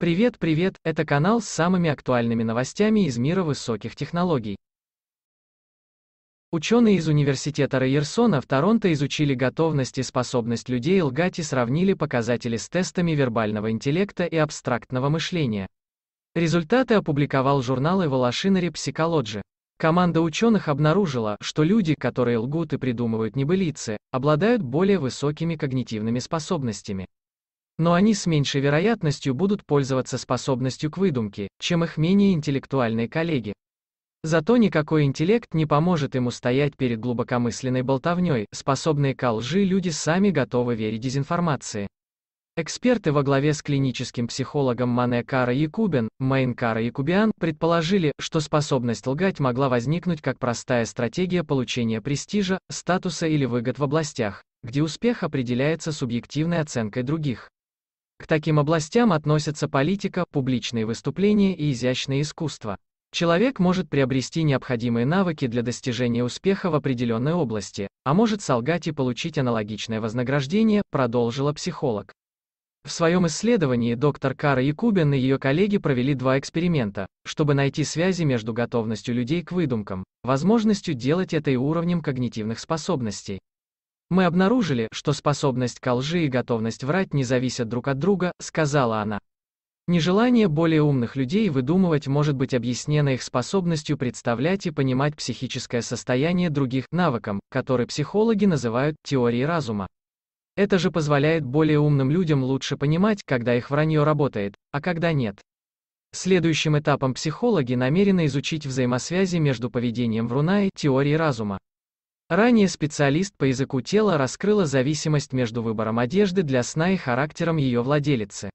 Привет, привет, это канал с самыми актуальными новостями из мира высоких технологий. Ученые из университета Райерсона в Торонто изучили готовность и способность людей лгать и сравнили показатели с тестами вербального интеллекта и абстрактного мышления. Результаты опубликовал журнал Evolutionary Psychology. Команда ученых обнаружила, что люди, которые лгут и придумывают небылицы, обладают более высокими когнитивными способностями но они с меньшей вероятностью будут пользоваться способностью к выдумке, чем их менее интеллектуальные коллеги. Зато никакой интеллект не поможет им устоять перед глубокомысленной болтовней, способные ко лжи люди сами готовы верить дезинформации. Эксперты во главе с клиническим психологом Мане Кара Якубин, Мейн Кара Якубиан, предположили, что способность лгать могла возникнуть как простая стратегия получения престижа, статуса или выгод в областях, где успех определяется субъективной оценкой других. К таким областям относятся политика, публичные выступления и изящное искусство. Человек может приобрести необходимые навыки для достижения успеха в определенной области, а может солгать и получить аналогичное вознаграждение, продолжила психолог. В своем исследовании доктор Кара Якубин и ее коллеги провели два эксперимента, чтобы найти связи между готовностью людей к выдумкам, возможностью делать это и уровнем когнитивных способностей. Мы обнаружили, что способность к лжи и готовность врать не зависят друг от друга, сказала она. Нежелание более умных людей выдумывать может быть объяснено их способностью представлять и понимать психическое состояние других навыком, который психологи называют теорией разума. Это же позволяет более умным людям лучше понимать, когда их вранье работает, а когда нет. Следующим этапом психологи намерены изучить взаимосвязи между поведением вруна и теорией разума. Ранее специалист по языку тела раскрыла зависимость между выбором одежды для сна и характером ее владелицы.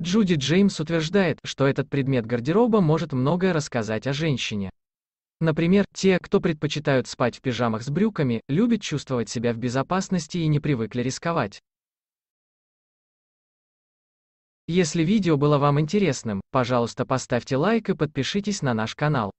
Джуди Джеймс утверждает, что этот предмет гардероба может многое рассказать о женщине. Например, те, кто предпочитают спать в пижамах с брюками, любят чувствовать себя в безопасности и не привыкли рисковать. Если видео было вам интересным, пожалуйста поставьте лайк и подпишитесь на наш канал.